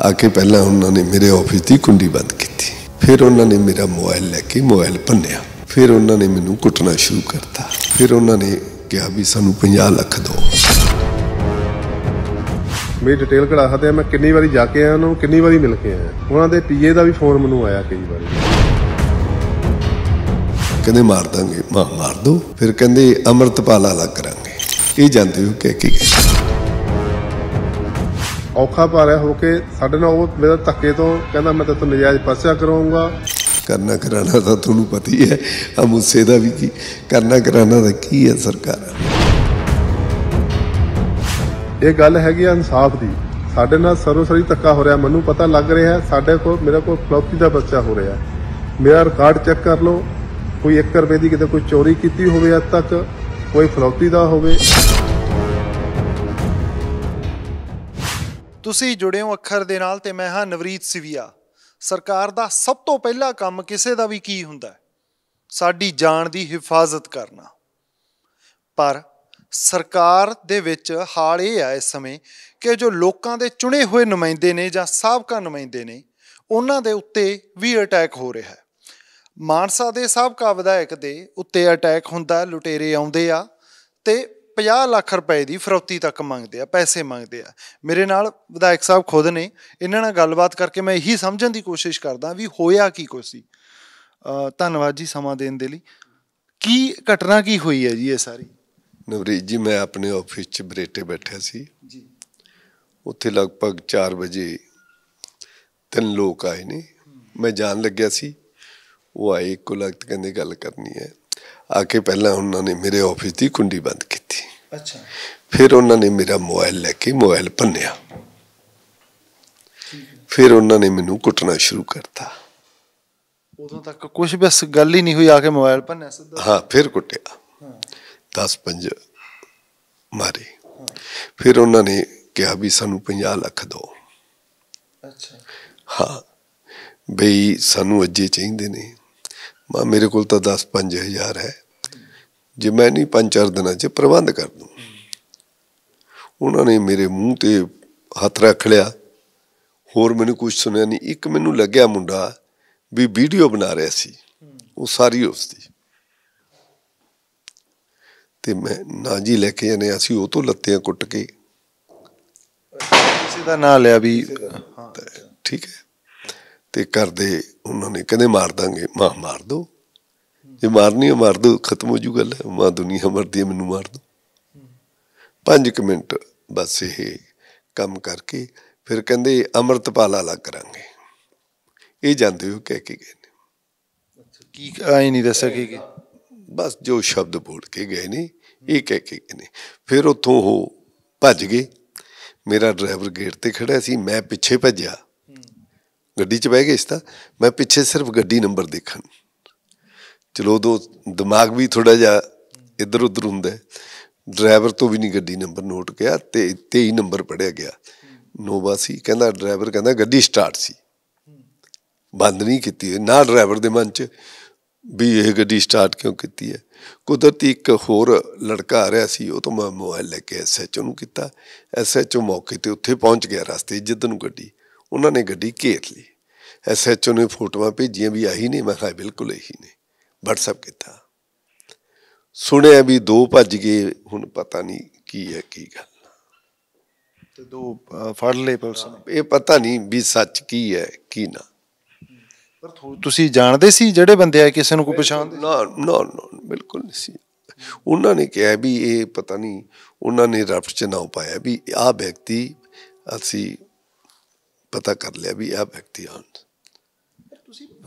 ਆ ਕੇ ਪਹਿਲਾਂ ਉਹਨਾਂ ਨੇ ਮੇਰੇ ਆਫਿਸ ਦੀ ਕੁੰਡੀ ਬੰਦ ਕੀਤੀ ਫਿਰ ਉਹਨਾਂ ਨੇ ਮੇਰਾ ਮੋਬਾਈਲ ਲੈ ਕੇ ਮੋਬਾਈਲ ਭੰਨਿਆ ਫਿਰ ਉਹਨਾਂ ਨੇ ਮੈਨੂੰ ਕੁੱਟਣਾ ਸ਼ੁਰੂ ਕਰਤਾ ਫਿਰ ਉਹਨਾਂ ਨੇ ਕਿਹਾ ਵੀ ਸਾਨੂੰ 50 ਲੱਖ ਦਿਓ ਮੇਰੀ ਡਿਟੇਲ ਕਢਾ ਤੇ ਮੈਂ ਕਿੰਨੀ ਵਾਰੀ ਜਾ ਕੇ ਆਇਆ ਉਹਨਾਂ ਨੂੰ ਕਿੰਨੀ ਵਾਰੀ ਮਿਲ ਕੇ ਆਇਆ ਉਹਨਾਂ ਦੇ ਪੀਏ ਦਾ ਵੀ ਫੋਨ ਮੈਨੂੰ ਆਇਆ ਕਈ ਵਾਰੀ ਕਹਿੰਦੇ ਮਾਰ ਦਾਂਗੇ ਮਾਰ ਦੋ ਫਿਰ ਕਹਿੰਦੇ ਅਮਰਤਪਾਲਾ ਲੱਗ ਕਰਾਂਗੇ ਇਹ ਜਾਂਦੇ ਹੋ ਕਹਿ ਕੇ ਗਏ ਔਖਾ ਭਾਰਿਆ ਹੋ ਕੇ ਸਾਡੇ ਨਾਲ ਉਹ ਮੇਰਾ ਧੱਕੇ ਤੋਂ ਕਹਿੰਦਾ ਮੈਂ ਤੈਨੂੰ ਨਜਾਇਜ਼ ਪਾਸਿਆ ਕਰਾਉਂਗਾ ਕਰਨਾ ਕਰਾਣਾ ਤਾਂ ਤੁਹਾਨੂੰ ਹੀ ਹੈ ਆ ਮੁੱਸੇ ਦਾ ਵੀ ਕੀ ਕਰਨਾ ਕਰਾਣਾ ਦਾ ਕੀ ਹੈ ਸਰਕਾਰ ਇਹ ਗੱਲ ਹੈਗੀ ਇਨਸਾਫ ਦੀ ਸਾਡੇ ਨਾਲ ਸਰੋਸਰੀ ਧੱਕਾ ਹੋ ਰਿਹਾ ਮੈਨੂੰ ਪਤਾ ਲੱਗ ਰਿਹਾ ਸਾਡੇ ਕੋਲ ਮੇਰੇ ਕੋਲ ਫਲੋਪੀ ਦਾ ਬੱਚਾ ਹੋ ਰਿਹਾ ਮੇਰਾ ਰਿਕਾਰਡ ਚੈੱਕ ਕਰ ਲਓ ਕੋਈ 1 ਰੁਪਏ ਦੀ ਕਿਤੇ ਕੋਈ ਚੋਰੀ ਕੀਤੀ ਹੋਵੇ ਅੱਜ ਤੱਕ ਕੋਈ ਫਲੋਪੀ ਦਾ ਹੋਵੇ ਤੁਸੀਂ ਜੁੜੇ ਹੋ ਅੱਖਰ ਦੇ ਨਾਲ ਤੇ ਮੈਂ ਹਾਂ ਨਵਰੀਤ ਸਿਵਿਆ ਸਰਕਾਰ ਦਾ ਸਭ ਤੋਂ ਪਹਿਲਾ ਕੰਮ ਕਿਸੇ ਦਾ ਵੀ ਕੀ ਹੁੰਦਾ ਸਾਡੀ ਜਾਨ ਦੀ ਹਿਫਾਜ਼ਤ ਕਰਨਾ ਪਰ ਸਰਕਾਰ ਦੇ ਵਿੱਚ ਹਾਲ ਇਹ ਆ ਇਸ ਸਮੇਂ ਕਿ ਜੋ ਲੋਕਾਂ ਦੇ ਚੁਣੇ ਹੋਏ ਨੁਮਾਇੰਦੇ ਨੇ ਜਾਂ ਸਾਬਕਾ ਨੁਮਾਇੰਦੇ ਨੇ ਉਹਨਾਂ ਦੇ ਉੱਤੇ ਵੀ ਅਟੈਕ ਹੋ ਰਿਹਾ ਹੈ ਮਾਨਸਾ ਦੇ ਸਾਬਕਾ ਵਿਧਾਇਕ ਦੇ ਉੱਤੇ ਅਟੈਕ ਹੁੰਦਾ ਲੁਟੇਰੇ ਆਉਂਦੇ ਆ ਤੇ 50 ਲੱਖ ਰੁਪਏ ਦੀ ਫਰੌਤੀ ਤੱਕ ਮੰਗਦੇ ਆ ਪੈਸੇ ਮੰਗਦੇ ਆ ਮੇਰੇ ਨਾਲ ਵਿਧਾਇਕ ਸਾਹਿਬ ਖੁਦ ਨੇ ਇਹਨਾਂ ਨਾਲ ਗੱਲਬਾਤ ਕਰਕੇ ਮੈਂ ਇਹੀ ਸਮਝਣ ਦੀ ਕੋਸ਼ਿਸ਼ ਕਰਦਾ ਵੀ ਹੋਇਆ ਕੀ ਕੁਝ ਸੀ ਧੰਨਵਾਦ ਜੀ ਸਮਾਂ ਦੇਣ ਦੇ ਲਈ ਕੀ ਘਟਨਾ ਕੀ ਹੋਈ ਹੈ ਜੀ ਇਹ ਸਾਰੀ ਨਵਰੀਤ ਜੀ ਮੈਂ ਆਪਣੇ ਆਫਿਸ 'ਚ ਬਰੇਟੇ ਬੈਠਿਆ ਸੀ ਜੀ ਉੱਥੇ ਲਗਭਗ 4 ਵਜੇ ਤਿੰਨ ਲੋਕ ਆਏ ਨੇ ਮੈਂ ਜਾਣ ਲੱਗਿਆ ਸੀ ਉਹ ਆਏ ਇੱਕੋ ਲਗਤ ਕਹਿੰਦੇ ਗੱਲ ਕਰਨੀ ਹੈ ਆ ਕੇ ਪਹਿਲਾਂ ਉਹਨਾਂ ਨੇ ਮੇਰੇ ਆਫਿਸ ਦੀ ਕੁੰਡੀ ਬੰਦ ਕੀਤੀ ਅੱਛਾ ਫਿਰ ਉਹਨਾਂ ਨੇ ਮੇਰਾ ਮੋਬਾਈਲ ਲੈ ਕੇ ਮੋਬਾਈਲ ਭੰਨਿਆ ਫਿਰ ਉਹਨਾਂ ਨੇ ਮੈਨੂੰ ਕੁੱਟਣਾ ਸ਼ੁਰੂ ਕਰਤਾ ਉਦੋਂ ਤੱਕ ਕੁਝ ਵੀ ਗੱਲ ਹੀ ਨਹੀਂ ਹੋਈ ਆ ਕੇ ਮੋਬਾਈਲ ਭੰਨਿਆ ਸਿੱਧਾ ਹਾਂ ਫਿਰ ਕੁੱਟਿਆ ਹਾਂ 10 5 ਮਾਰੇ ਫਿਰ ਉਹਨਾਂ ਨੇ ਕਿਹਾ ਵੀ ਸਾਨੂੰ 50 ਲੱਖ ਦਿਓ ਅੱਛਾ ਹਾਂ ਬਈ ਸਾਨੂੰ ਅੱਜੇ ਚਾਹੀਦੇ ਨੇ ਮਾ ਮੇਰੇ ਕੋਲ ਤਾਂ 10 5000 ਹੈ ਜੇ ਮੈਂ ਨਹੀਂ ਪੰਜ ਚਾਰ ਦਿਨਾਂ 'ਚ ਪ੍ਰਬੰਧ ਕਰ ਦੂੰ ਉਹਨਾਂ ਨੇ ਮੇਰੇ ਮੂੰਹ ਤੇ ਹੱਥ ਰੱਖ ਲਿਆ ਹੋਰ ਮੈਨੂੰ ਕੁਝ ਸੁਣਿਆ ਨਹੀਂ ਇੱਕ ਮੈਨੂੰ ਲੱਗਿਆ ਮੁੰਡਾ ਵੀ ਵੀਡੀਓ ਬਣਾ ਰਿਹਾ ਸੀ ਉਹ ਸਾਰੀ ਉਸ ਦੀ ਤੇ ਮੈਂ ਨਾ ਜੀ ਲੈ ਕੇ ਜਾਨੇ ਅਸੀਂ ਉਹ ਤੋਂ ਲੱਤਿਆਂ ਕੁੱਟ ਕੇ ਕਿਸੇ ਦਾ ਨਾਂ ਲਿਆ ਵੀ ਠੀਕ ਹੈ ਤੇ ਕਰਦੇ ਉਹਨਾਂ ਨੇ ਕਹਿੰਦੇ ਮਾਰ ਦਾਂਗੇ ਮਾਂ ਮਾਰ ਦੋ ਜੇ ਮਾਰਨੀ ਹੈ ਮਾਰ ਦੋ ਖਤਮ ਹੋ ਜੂ ਗੱਲ ਮਾਂ ਦੁਨੀਆ ਮਰਦੀ ਹੈ ਮੈਨੂੰ ਮਾਰ ਦੋ 5 ਮਿੰਟ ਬਸ ਇਹ ਕੰਮ ਕਰਕੇ ਫਿਰ ਕਹਿੰਦੇ ਅੰਮ੍ਰਿਤਪਾਲ ਆਲਾ ਕਰਾਂਗੇ ਇਹ ਜਾਂਦੇ ਹੋ ਕਹਿ ਕੇ ਗਏ ਨੇ ਕੀ ਆਏ ਨਹੀਂ ਦੱਸਿਆ ਕਿ ਬਸ ਜੋ ਸ਼ਬਦ ਬੋਲ ਕੇ ਗਏ ਨੇ ਇਹ ਕਹਿ ਕੇ ਗਏ ਨੇ ਫਿਰ ਉੱਥੋਂ ਉਹ ਭੱਜ ਗਏ ਮੇਰਾ ਡਰਾਈਵਰ ਗੇਟ ਤੇ ਖੜਾ ਸੀ ਮੈਂ ਪਿੱਛੇ ਭੱਜਿਆ ਗੱਡੀ 'ਚ ਬਹਿ ਗਏ ਇਸ ਤਾਂ ਮੈਂ ਪਿੱਛੇ ਸਿਰਫ ਗੱਡੀ ਨੰਬਰ ਦੇਖਣ ਚਲੋ ਉਦੋਂ ਦਿਮਾਗ ਵੀ ਥੋੜਾ ਜਿਹਾ ਇੱਧਰ ਉੱਧਰ ਹੁੰਦਾ ਡਰਾਈਵਰ ਤੋਂ ਵੀ ਨਹੀਂ ਗੱਡੀ ਨੰਬਰ ਨੋਟ ਗਿਆ ਤੇ 23 ਨੰਬਰ ਪੜਿਆ ਗਿਆ ਨੋਵਾ ਸੀ ਕਹਿੰਦਾ ਡਰਾਈਵਰ ਕਹਿੰਦਾ ਗੱਡੀ ਸਟਾਰਟ ਸੀ ਬੰਦ ਨਹੀਂ ਕੀਤੀ ਨਾ ਡਰਾਈਵਰ ਦੇ ਮਨ 'ਚ ਵੀ ਇਹ ਗੱਡੀ ਸਟਾਰਟ ਕਿਉਂ ਕੀਤੀ ਹੈ ਕੁਦਰਤੀ ਇੱਕ ਹੋਰ ਲੜਕਾ ਆ ਰਿਹਾ ਸੀ ਉਹ ਤੋਂ ਮੈਂ ਮੋਬਾਈਲ ਲੈ ਕੇ ਐਸਐਚਓ ਨੂੰ ਕੀਤਾ ਐਸਐਚਓ ਮੌਕੇ ਤੇ ਉੱਥੇ ਪਹੁੰਚ ਗਿਆ ਰਸਤੇ ਜਿੱਦ ਨੂੰ ਗੱਡੀ ਉਹਨਾਂ ਨੇ ਗੱਡੀ ਘੇਰ ਲਈ ਐਸਐਚਓ ਨੇ ਫੋਟੋਆਂ ਭੇਜੀਆਂ ਵੀ ਆਹੀ ਨਹੀਂ ਮੈਂ ਕਿਹਾ ਬਿਲਕੁਲ ਇਹੀ ਨਹੀਂ ਵਟਸਐਪ ਕੀਤਾ ਸੁਣਿਆ ਵੀ ਦੋ ਭੱਜ ਗਏ ਹੁਣ ਪਤਾ ਨਹੀਂ ਕੀ ਹੈ ਕੀ ਗੱਲ ਤੇ ਦੋ ਫੜ ਲਏ ਪੁਲਿਸ ਇਹ ਪਤਾ ਨਹੀਂ ਵੀ ਸੱਚ ਕੀ ਹੈ ਕੀ ਨਾ ਪਰ ਤੁਸੀਂ ਜਾਣਦੇ ਸੀ ਜਿਹੜੇ ਬੰਦੇ ਆ ਕਿਸੇ ਨੂੰ ਕੋਈ ਪਛਾਣਦੇ ਨਾ ਨਾ ਨਾ ਬਿਲਕੁਲ ਨਹੀਂ ਸੀ ਉਹਨਾਂ ਨੇ ਕਿਹਾ ਵੀ ਇਹ ਪਤਾ ਨਹੀਂ ਉਹਨਾਂ ਨੇ ਰਫਟ ਚ ਨਾ ਪਾਇਆ ਵੀ ਆਹ ਵਿਅਕਤੀ ਅਸੀਂ ਪਤਾ ਕਰ ਲਿਆ ਵੀ ਆਹ ਵਿਅਕਤੀ ਹਾਂ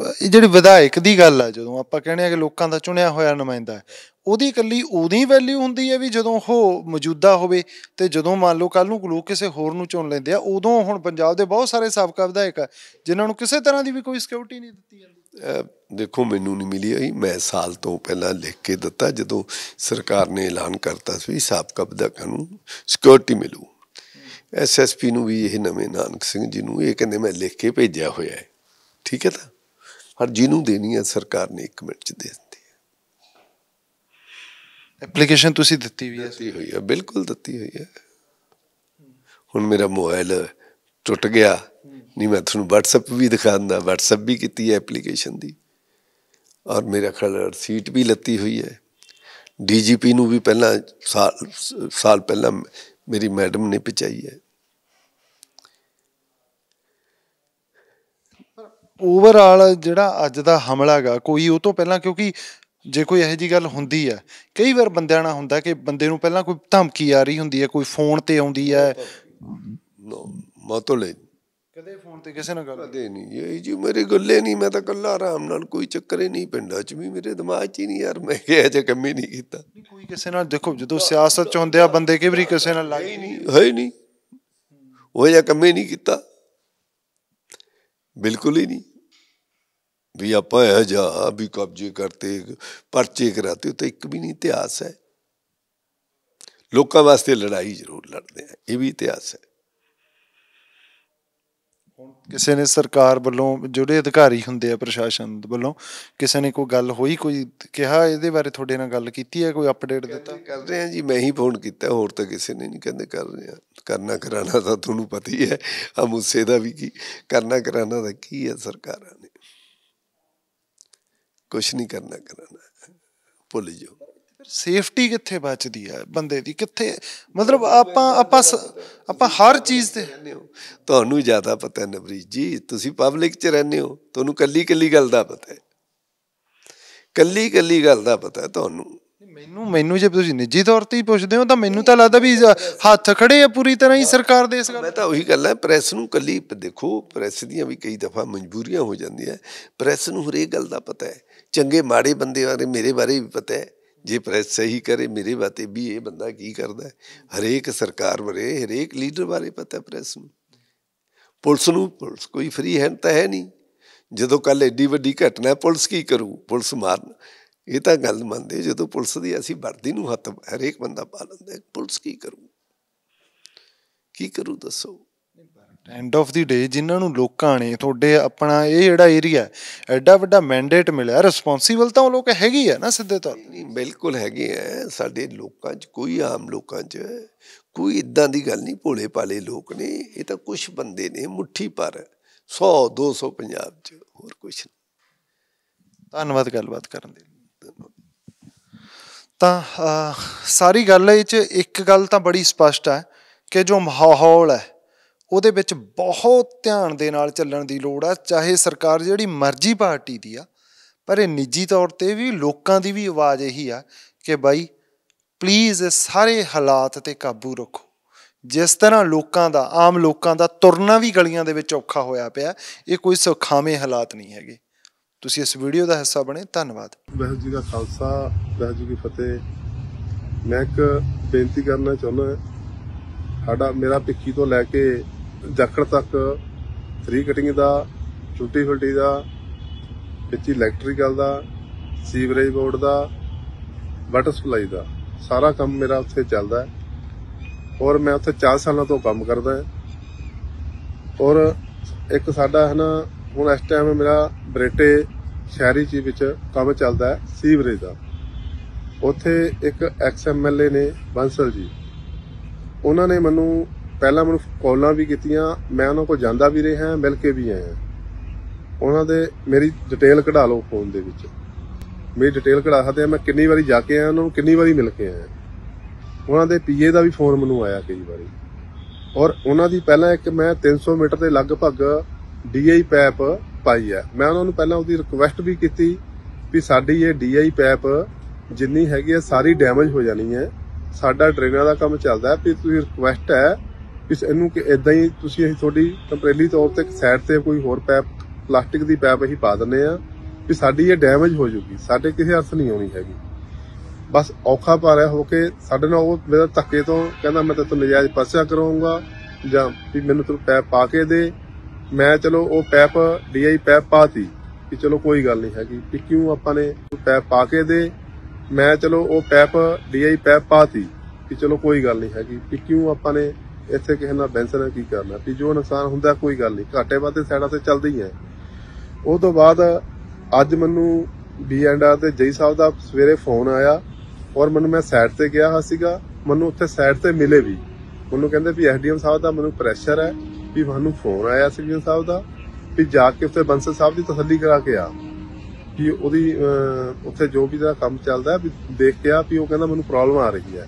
ਇਹ ਜਿਹੜੀ ਵਿਧਾਇਕ ਦੀ ਗੱਲ ਆ ਜਦੋਂ ਆਪਾਂ ਕਹਿੰਦੇ ਆ ਕਿ ਲੋਕਾਂ ਦਾ ਚੁਣਿਆ ਹੋਇਆ ਨੁਮਾਇੰਦਾ ਉਹਦੀ ਇਕੱਲੀ ਉਹਦੀ ਵੈਲਿਊ ਹੁੰਦੀ ਹੈ ਵੀ ਜਦੋਂ ਉਹ ਮੌਜੂਦਾ ਹੋਵੇ ਤੇ ਜਦੋਂ ਮੰਨ ਲਓ ਕੱਲ ਨੂੰ ਲੋਕ ਕਿਸੇ ਹੋਰ ਨੂੰ ਚੁਣ ਲੈਂਦੇ ਆ ਉਦੋਂ ਹੁਣ ਪੰਜਾਬ ਦੇ ਬਹੁਤ ਸਾਰੇ ਸਾਬਕਾ ਵਿਧਾਇਕ ਆ ਜਿਨ੍ਹਾਂ ਨੂੰ ਕਿਸੇ ਤਰ੍ਹਾਂ ਦੀ ਵੀ ਕੋਈ ਸਿਕਿਉਰਿਟੀ ਨਹੀਂ ਦਿੱਤੀ ਜਾਂਦੀ ਦੇਖੋ ਮੈਨੂੰ ਨਹੀਂ ਮਿਲੀ ਆਈ ਮੈਂ ਸਾਲ ਤੋਂ ਪਹਿਲਾਂ ਲਿਖ ਕੇ ਦਿੱਤਾ ਜਦੋਂ ਸਰਕਾਰ ਨੇ ਐਲਾਨ ਕਰਤਾ ਸੀ ਸਾਬਕਾ ਵਿਧਾਇਕਾਂ ਨੂੰ ਸਿਕਿਉਰਿਟੀ ਮਿਲੂ ਐਸਐਸਪੀ ਨੂੰ ਵੀ ਇਹ ਨਵੇਂ ਨਾਨਕ ਸਿੰਘ ਜੀ ਨੂੰ ਇਹ ਕਹਿੰਦੇ ਮੈਂ ਲਿਖ ਕੇ ਭੇਜਿਆ ਹੋਇਆ ਹੈ ਠੀਕ ਹੈ ਤਾਂ ਹਰ ਜਿਹਨੂੰ ਦੇਣੀ ਹੈ ਸਰਕਾਰ ਨੇ 1 ਮਿੰਟ ਚ ਦੇ ਦਿੰਦੀ ਹੈ ਐਪਲੀਕੇਸ਼ਨ ਤੁਸੀਂ ਦਿੱਤੀ ਵੀ ਹੈ ਦਿੱਤੀ ਹੋਈ ਹੈ ਬਿਲਕੁਲ ਦਿੱਤੀ ਹੋਈ ਹੈ ਹੁਣ ਮੇਰਾ ਮੋਬਾਈਲ ਟੁੱਟ ਗਿਆ ਨਹੀਂ ਮੈਂ ਤੁਹਾਨੂੰ WhatsApp ਵੀ ਦਿਖਾ ਦਿੰਦਾ WhatsApp ਵੀ ਕੀਤੀ ਹੈ ਐਪਲੀਕੇਸ਼ਨ ਦੀ ਔਰ ਮੇਰਾ ਖਿਆਲ ਸੀਟ ਵੀ ਲੱਤੀ ਹੋਈ ਹੈ ਡੀਜੀਪੀ ਨੂੰ ਵੀ ਪਹਿਲਾਂ ਸਾਲ ਪਹਿਲਾਂ ਮੇਰੀ ਮੈਡਮ ਨੇ ਪਚਾਈ ਹੈ ਓਵਰਆਲ ਜਿਹੜਾ ਅੱਜ ਦਾ ਹਮਲਾ ਹੈਗਾ ਕੋਈ ਉਹ ਤੋਂ ਪਹਿਲਾਂ ਕਿਉਂਕਿ ਜੇ ਕੋਈ ਇਹੋ ਜੀ ਗੱਲ ਹੁੰਦੀ ਹੈ ਕਈ ਵਾਰ ਬੰਦਿਆਂ ਨਾਲ ਹੁੰਦਾ ਕਿ ਬੰਦੇ ਨੂੰ ਪਹਿਲਾਂ ਕੋਈ ਧਮਕੀ ਆ ਰਹੀ ਹੁੰਦੀ ਹੈ ਕੋਈ ਫੋਨ ਤੇ ਆਉਂਦੀ ਹੈ ਮਤਲਬ ਕਦੇ ਫੋਨ ਤੇ ਕਿਸੇ ਨਾਲ ਗੱਲ ਕਦੇ ਨਹੀਂ ਇਹ ਜੀ ਮੇਰੇ ਗੱਲੇ ਨਹੀਂ ਮੈਂ ਤਾਂ ਕੱਲਾ ਆਰਾਮ ਨਾਲ ਕੋਈ ਚੱਕਰ ਹੀ ਨਹੀਂ ਪਿੰਡਾ 'ਚ ਵੀ ਮੇਰੇ ਦਿਮਾਗ 'ਚ ਹੀ ਨਹੀਂ ਯਾਰ ਮੈਂ ਕਿਹਾ ਜੇ ਕੰਮ ਹੀ ਨਹੀਂ ਕੀਤਾ ਕੋਈ ਕਿਸੇ ਨਾਲ ਦੇਖੋ ਜਦੋਂ ਸਿਆਸਤ 'ਚ ਹੁੰਦੇ ਆ ਬੰਦੇ ਕਈ ਵਾਰੀ ਕਿਸੇ ਨਾਲ ਲੱਗ ਨਹੀਂ ਹੈ ਨਹੀਂ ਉਹ ਜੇ ਕੰਮ ਹੀ ਨਹੀਂ ਕੀਤਾ ਬਿਲਕੁਲ ਹੀ ਨਹੀਂ ਵੀ ਆਪਾਂ ਇਹ ਜਾ ਵੀ ਕਬਜ਼ੇ ਕਰਤੇ ਪਰਚੇ ਕਰਾਤੇ ਤਾਂ ਇੱਕ ਵੀ ਨਹੀਂ ਇਤਿਹਾਸ ਹੈ ਲੋਕਾਂ ਵਾਸਤੇ ਲੜਾਈ ਜ਼ਰੂਰ ਲੜਦੇ ਆ ਇਹ ਵੀ ਇਤਿਹਾਸ ਹੈ ਕਿਸੇ ਨੇ ਸਰਕਾਰ ਵੱਲੋਂ ਜਿਹੜੇ ਅਧਿਕਾਰੀ ਹੁੰਦੇ ਆ ਪ੍ਰਸ਼ਾਸਨ ਵੱਲੋਂ ਕਿਸੇ ਨੇ ਕੋਈ ਗੱਲ ਹੋਈ ਕੋਈ ਕਿਹਾ ਇਹਦੇ ਬਾਰੇ ਤੁਹਾਡੇ ਨਾਲ ਗੱਲ ਕੀਤੀ ਹੈ ਕੋਈ ਅਪਡੇਟ ਦਿੱਤਾ ਕਰ ਰਹੇ ਆ ਜੀ ਮੈਂ ਹੀ ਫੋਨ ਕੀਤਾ ਹੋਰ ਤਾਂ ਕਿਸੇ ਨੇ ਨਹੀਂ ਕਹਿੰਦੇ ਕਰ ਰਹੇ ਆ ਕਰਨਾ ਕਰਾਣਾ ਤਾਂ ਤੁਹਾਨੂੰ ਪਤਾ ਹੀ ਹੈ ਆ ਮੁੱਸੇ ਦਾ ਵੀ ਕੀ ਕਰਨਾ ਕਰਾਣਾ ਦਾ ਕੀ ਹੈ ਸਰਕਾਰਾਂ ਨੇ ਕੁਝ ਨਹੀਂ ਕਰਨਾ ਕਰਾਣਾ ਭੁੱਲ ਜਾਓ ਸੇਫਟੀ ਕਿੱਥੇ ਬਚਦੀ ਆ ਬੰਦੇ ਦੀ ਕਿੱਥੇ ਮਤਲਬ ਆਪਾਂ ਆਪਾਂ ਆਪਾਂ ਹਰ ਚੀਜ਼ ਤੇ ਰਹਿੰਦੇ ਹੋ ਤੁਹਾਨੂੰ ਜ਼ਿਆਦਾ ਪਤਾ ਹੈ ਨਵਰੀਤ ਜੀ ਤੁਸੀਂ ਪਬਲਿਕ 'ਚ ਰਹਿੰਦੇ ਹੋ ਤੁਹਾਨੂੰ ਕੱਲੀ ਕੱਲੀ ਗੱਲ ਦਾ ਪਤਾ ਹੈ ਕੱਲੀ ਕੱਲੀ ਗੱਲ ਦਾ ਪਤਾ ਹੈ ਤੁਹਾਨੂੰ ਮੈਨੂੰ ਮੈਨੂੰ ਜੇ ਤੁਸੀਂ ਨਿੱਜੀ ਤੌਰ ਤੇ ਹੀ ਪੁੱਛਦੇ ਹੋ ਤਾਂ ਮੈਨੂੰ ਤਾਂ ਲੱਗਦਾ ਵੀ ਹੱਥ ਖੜੇ ਆ ਪੂਰੀ ਤਰ੍ਹਾਂ ਹੀ ਸਰਕਾਰ ਦੇ ਇਸ ਗੱਲ ਮੈਂ ਤਾਂ ਉਹੀ ਗੱਲ ਹੈ ਪ੍ਰੈਸ ਨੂੰ ਕੱਲੀ ਦੇਖੋ ਪ੍ਰੈਸ ਦੀਆਂ ਵੀ ਕਈ ਦਫਾ ਮਜਬੂਰੀਆਂ ਹੋ ਜਾਂਦੀਆਂ ਪ੍ਰੈਸ ਨੂੰ ਹਰੇਕ ਗੱਲ ਦਾ ਪਤਾ ਹੈ ਚੰਗੇ ਮਾੜੇ ਬੰਦੇ ਬਾਰੇ ਮੇਰੇ ਬਾਰੇ ਵੀ ਪਤਾ ਹੈ ਜੇ ਪ੍ਰੈਸ ਸਹੀ ਕਰੇ ਮੇਰੇ ਬਾਤੇ ਵੀ ਇਹ ਬੰਦਾ ਕੀ ਕਰਦਾ ਹਰੇਕ ਸਰਕਾਰ ਬਾਰੇ ਹਰੇਕ ਲੀਡਰ ਬਾਰੇ ਪਤਾ ਪ੍ਰੈਸ ਨੂੰ ਪੁਲਿਸ ਨੂੰ ਪੁਲਿਸ ਕੋਈ ਫ੍ਰੀ ਹੈਂਡ ਤਾਂ ਹੈ ਨਹੀਂ ਜਦੋਂ ਕੱਲ ਐਡੀ ਵੱਡੀ ਘਟਨਾ ਪੁਲਿਸ ਕੀ ਕਰੂ ਪੁਲਿਸ ਮਾਰਨ ਇਹ ਤਾਂ ਗੱਲ ਮੰਨਦੇ ਜਦੋਂ ਪੁਲਿਸ ਦੀ ਅਸੀਂ ਵਰਦੀ ਨੂੰ ਹੱਥ ਹਰੇਕ ਬੰਦਾ ਪਾ ਲੈਂਦਾ ਪੁਲਿਸ ਕੀ ਕਰੂ ਕੀ ਕਰੂ ਦੱਸੋ ਐਂਡ ਆਫ ਦੀ ਡੇ ਜਿਨ੍ਹਾਂ ਨੂੰ ਲੋਕਾਂ ਨੇ ਤੁਹਾਡੇ ਆਪਣਾ ਇਹ ਜਿਹੜਾ ਏਰੀਆ ਐਡਾ ਵੱਡਾ ਮੈਂਡੇਟ ਮਿਲਿਆ ਰਿਸਪੌਂਸੀਬਲ ਤਾਂ ਉਹ ਲੋਕ ਹੈਗੀ ਆ ਨਾ ਸਿੱਧੇ ਤੌਰ ਤੇ ਬਿਲਕੁਲ ਹੈਗੇ ਆ ਸਾਡੇ ਲੋਕਾਂ 'ਚ ਕੋਈ ਆਮ ਲੋਕਾਂ 'ਚ ਕੋਈ ਇਦਾਂ ਦੀ ਗੱਲ ਨਹੀਂ ਭੋਲੇ ਪਾਲੇ ਲੋਕ ਨੇ ਇਹ ਤਾਂ ਕੁਝ ਬੰਦੇ ਨੇ ਮੁੱਠੀ ਪਰ 100 200 ਪੰਜਾਬ 'ਚ ਹੋਰ ਕੁਝ ਨਹੀਂ ਧੰਨਵਾਦ ਗੱਲਬਾਤ ਕਰਨ ਦੇ ਤਾਂ ਸਾਰੀ ਗੱਲ ਇਹ 'ਚ ਇੱਕ ਗੱਲ ਤਾਂ ਬੜੀ ਸਪਸ਼ਟ ਹੈ ਕਿ ਜੋ ਮਾਹੌਲ ਹੈ ਉਹਦੇ ਵਿੱਚ ਬਹੁਤ ਧਿਆਨ ਦੇ ਨਾਲ ਚੱਲਣ ਦੀ ਲੋੜ ਆ ਚਾਹੇ ਸਰਕਾਰ ਜਿਹੜੀ ਮਰਜ਼ੀ ਪਾਰਟੀ ਦੀ ਆ ਪਰ ਇਹ ਨਿੱਜੀ ਤੌਰ ਤੇ ਵੀ ਲੋਕਾਂ ਦੀ ਵੀ ਆਵਾਜ਼ ਇਹੀ ਆ ਕਿ ਬਾਈ ਪਲੀਜ਼ ਸਾਰੇ ਹਾਲਾਤ ਤੇ ਕਾਬੂ ਰੱਖੋ ਜਿਸ ਤਰ੍ਹਾਂ ਲੋਕਾਂ ਦਾ ਆਮ ਲੋਕਾਂ ਦਾ ਤੁਰਨਾ ਵੀ ਗਲੀਆਂ ਦੇ ਵਿੱਚ ਔਖਾ ਹੋਇਆ ਪਿਆ ਇਹ ਕੋਈ ਸੁਖਾਵੇਂ ਹਾਲਾਤ ਨਹੀਂ ਹੈਗੇ ਤੁਸੀਂ ਇਸ ਵੀਡੀਓ ਦਾ ਹਿੱਸਾ ਬਣੇ ਧੰਨਵਾਦ ਵਾਹਿਗੁਰੂ ਜੀ ਦਾ ਖਾਲਸਾ ਵਾਹਿਗੁਰੂ ਜੀ ਦੀ ਫਤਿਹ ਮੈਂ ਇੱਕ ਬੇਨਤੀ ਕਰਨਾ ਚਾਹੁੰਦਾ ਸਾਡਾ ਮੇਰਾ ਪਿੱਖੀ ਤੋਂ ਲੈ ਕੇ ਜਾਖੜ ਤੱਕ ਥਰੀ ਕਟਿੰਗ ਦਾ ਛੁੱਟੀ ਫੁੱਟੀ ਦਾ ਵਿੱਚ ਇਲੈਕਟ੍ਰੀਕਲ ਦਾ ਸੀਵਰੇਜ ਬੋਰਡ ਦਾ ਵਾਟਰ ਸਪਲਾਈ ਦਾ ਸਾਰਾ ਕੰਮ ਮੇਰਾ ਉੱਥੇ ਚੱਲਦਾ ਹੈ ਔਰ ਮੈਂ ਉੱਥੇ 4 ਸਾਲਾਂ ਤੋਂ ਕੰਮ ਕਰਦਾ ਹਾਂ ਔਰ ਇੱਕ ਸਾਡਾ ਹੈ ਨਾ ਹੁਣ ਇਸ ਟਾਈਮ ਮੇਰਾ ਬਰੇਟੇ ਸ਼ਹਿਰੀ ਜੀ ਵਿੱਚ ਕੰਮ ਚੱਲਦਾ ਹੈ ਸੀਵਰੇਜ ਦਾ ਉੱਥੇ ਇੱਕ ਐਕਸ ਏ ਨੇ ਬੰਸਲ ਜੀ ਉਹਨਾਂ ਨੇ ਮੈਨੂੰ ਪਹਿਲਾਂ ਮੈਨੂੰ ਕਾਲਾਂ ਵੀ ਕੀਤੀਆਂ ਮੈਂ ਉਹਨਾਂ ਕੋਲ ਜਾਂਦਾ ਵੀ ਰਿਹਾ ਮਿਲ ਕੇ ਵੀ ਆਇਆ ਉਹਨਾਂ ਦੇ ਮੇਰੀ ਡਿਟੇਲ ਕਢਾ ਲਓ ਫੋਨ ਦੇ ਵਿੱਚ ਮੇਰੀ ਡਿਟੇਲ ਕਢਾ ਸਕਦੇ ਆ ਮੈਂ ਕਿੰਨੀ ਵਾਰੀ ਜਾ ਕੇ ਆਇਆ ਉਹਨਾਂ ਨੂੰ ਕਿੰਨੀ ਵਾਰੀ ਮਿਲ ਕੇ ਆਇਆ ਉਹਨਾਂ ਦੇ ਪੀਏ ਦਾ ਵੀ ਫੋਨ ਮੈਨੂੰ ਆਇਆ ਕਈ ਵਾਰੀ ਔਰ ਉਹਨਾਂ ਦੀ ਪਹਿਲਾਂ ਇੱਕ ਮੈਂ 300 ਮੀਟਰ ਦੇ ਲਗਭਗ ਡੀਆਈ ਪੈਪ ਪਾਈ ਆ ਮੈਂ ਉਹਨਾਂ ਨੂੰ ਪਹਿਲਾਂ ਉਹਦੀ ਰਿਕੁਐਸਟ ਵੀ ਕੀਤੀ ਵੀ ਸਾਡੀ ਇਹ ਡੀਆਈ ਪੈਪ ਜਿੰਨੀ ਹੈਗੀ ਆ ਸਾਰੀ ਡੈਮੇਜ ਹੋ ਜਾਣੀ ਹੈ ਸਾਡਾ ਡਰੇਨਾਂ ਦਾ ਕੰਮ ਚੱਲਦਾ ਹੈ ਵੀ ਤੁਸੀਂ ਰਿਕੁਐਸਟ ਹੈ ਇਸ ਇਹਨੂੰ ਕਿ ਇਦਾਂ ਹੀ ਤੁਸੀਂ ਅਸੀਂ ਤੁਹਾਡੀ ਟੈਂਪਰੇਰੀ ਤੌਰ ਤੇ ਸਾਈਡ ਤੇ ਕੋਈ ਹੋਰ ਪੈਪ ਪਲਾਸਟਿਕ ਦੀ ਪੈਪ ਅਸੀਂ ਪਾ ਦਿੰਨੇ ਆ ਵੀ ਸਾਡੀ ਇਹ ਡੈਮੇਜ ਹੋ ਜੂਗੀ ਸਾਡੇ ਕਿਸੇ ਅਰਥ ਨਹੀਂ ਆਉਣੀ ਹੈਗੀ ਬਸ ਔਖਾ ਪਾਰਿਆ ਹੋ ਕੇ ਸਾਡੇ ਨਾਲ ਉਹ ਮੇਰਾ ਧੱਕੇ ਤੋਂ ਕਹਿੰਦਾ ਮੈਂ ਤੈਨੂੰ ਨਜਾਇਜ਼ ਪਾਸਿਆ ਕਰਾਉਂਗਾ ਜਾਂ ਵੀ ਮੈਨੂੰ ਤੂੰ ਪੈਪ ਪਾ ਕੇ ਦੇ ਮੈਂ ਚਲੋ ਉਹ ਪੈਪ ਡੀਆਈ ਪੈਪ ਪਾਤੀ ਕਿ ਚਲੋ ਕੋਈ ਗੱਲ ਨਹੀਂ ਹੈਗੀ ਕਿ ਕਿਉਂ ਆਪਾਂ ਨੇ ਪੈਪ ਪਾ ਕੇ ਦੇ ਮੈਂ ਚਲੋ ਉਹ ਪੈਪ ਡੀਆਈ ਪੈਪ ਪਾਤੀ ਕਿ ਚਲੋ ਕੋਈ ਗੱਲ ਨਹੀਂ ਹੈਗੀ ਕਿ ਕਿਉਂ ਆਪਾਂ ਨੇ ਇੱਥੇ ਕਿਸੇ ਨਾਲ ਬੈਂਸਰ ਨਾਲ ਕੀ ਕਰਨਾ ਵੀ ਜੋ ਨੁਕਸਾਨ ਹੁੰਦਾ ਕੋਈ ਗੱਲ ਨਹੀਂ ਘਾਟੇ ਵਾਦੇ ਸਾਈਡਾਂ ਤੇ ਚੱਲਦੇ ਹੀ ਐ ਉਹ ਤੋਂ ਬਾਅਦ ਅੱਜ ਮੈਨੂੰ ਬੀ ਐਂਡ ਆ ਤੇ ਜਈ ਸਾਹਿਬ ਦਾ ਸਵੇਰੇ ਫੋਨ ਆਇਆ ਔਰ ਮੈਨੂੰ ਮੈਂ ਸਾਈਡ ਤੇ ਗਿਆ ਹਾਂ ਸੀਗਾ ਮੈਨੂੰ ਉੱਥੇ ਸਾਈਡ ਤੇ ਮਿਲੇ ਵੀ ਮੈਨੂੰ ਕਹਿੰਦੇ ਵੀ ਐਸਡੀਐਮ ਸਾਹਿਬ ਦਾ ਮੈਨੂੰ ਪ੍ਰੈਸ਼ਰ ਹੈ ਵੀ ਮੈਨੂੰ ਫੋਨ ਆਇਆ ਸੀ ਜੀ ਸਾਹਿਬ ਦਾ ਵੀ ਜਾ ਕੇ ਉੱਥੇ ਬੰਸਲ ਸਾਹਿਬ ਦੀ ਤਸੱਲੀ ਕਰਾ ਕੇ ਆ ਕਿ ਉਹਦੀ ਉੱਥੇ ਜੋ ਵੀ ਦਾ ਕੰਮ ਚੱਲਦਾ ਵੀ ਦੇਖ ਕੇ ਆ ਵੀ ਉਹ ਕਹਿੰਦਾ ਮੈਨੂੰ ਪ੍ਰੋਬਲਮ ਆ ਰਹੀ ਹੈ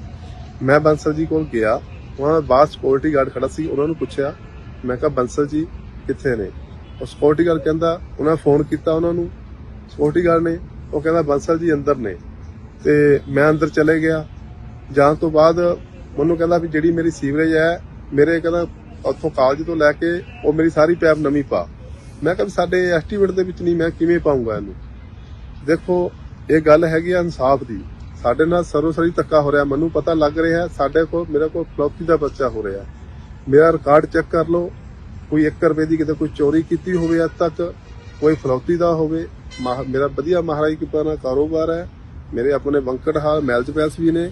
ਮੈਂ ਬੰਸਲ ਜੀ ਕੋਲ ਗਿਆ ਉਹਨਾਂ ਦੇ ਬਾਅਦ ਸਕਿਉਰਟੀ ਗਾਰਡ ਖੜਾ ਸੀ ਉਹਨਾਂ ਨੂੰ ਪੁੱਛਿਆ ਮੈਂ ਕਿਹਾ ਬੰਸਲ ਜੀ ਕਿੱਥੇ ਨੇ ਉਹ ਸਿਕਿਉਰਿਟੀ ਗਾਰਡ ਕਹਿੰਦਾ ਉਹਨਾਂ ਫੋਨ ਕੀਤਾ ਉਹਨਾਂ ਨੂੰ ਸਿਕਿਉਰਿਟੀ ਗਾਰਡ ਨੇ ਉਹ ਕਹਿੰਦਾ ਬੰਸਲ ਜੀ ਅੰਦਰ ਨੇ ਤੇ ਮੈਂ ਅੰਦਰ ਚਲੇ ਗਿਆ ਜਾਣ ਤੋਂ ਬਾਅਦ ਮੈਨੂੰ ਕਹਿੰਦਾ ਵੀ ਜਿਹੜੀ ਮੇਰੀ ਸੀਵਰੇਜ ਹੈ ਮੇਰੇ ਕਹਿੰਦਾ ਉੱਥੋਂ ਕਾਲਜ ਤੋਂ ਲੈ ਕੇ ਉਹ ਮੇਰੀ ਸਾਰੀ ਪੈਪ ਨਵੀਂ ਪਾ ਮੈਂ ਕਹਿੰਦਾ ਸਾਡੇ ਐਸਟੀਮੇਟ ਦੇ ਵਿੱਚ ਨਹੀਂ ਮੈਂ ਕਿਵੇਂ ਪਾਉਂਗਾ ਇਹਨੂੰ ਦੇਖੋ ਇਹ ਗੱਲ ਹੈਗੀ ਇਨਸਾਫ ਦੀ ਸਾਡੇ ਨਾਲ ਸਰੋਸਰੀ ਧੱਕਾ ਹੋ ਰਿਹਾ ਮੈਨੂੰ ਪਤਾ ਲੱਗ ਰਿਹਾ ਸਾਡੇ ਕੋਲ ਮੇਰੇ ਕੋਲ ਫਲੌਪੀ ਦਾ ਬੱਚਾ ਹੋ ਰਿਹਾ ਮੇਰਾ ਰਿਕਾਰਡ ਚੈੱਕ ਕਰ ਲਓ ਕੋਈ 1 ਰੁਪਏ ਦੀ ਕਿਤੇ ਕੋਈ ਚੋਰੀ ਕੀਤੀ ਹੋਵੇ ਅੱਜ ਤੱਕ ਕੋਈ ਫਲੋਤੀ ਦਾ ਹੋਵੇ ਮੇਰਾ ਵਧੀਆ ਮਹਾਰਾਜ ਕਿਪਾ ਨਾਲ ਕਾਰੋਬਾਰ ਹੈ ਮੇਰੇ ਆਪਣੇ ਬੰਕਟ ਹਾਲ ਮੈਲਜ ਪੈਸ ਵੀ ਨੇ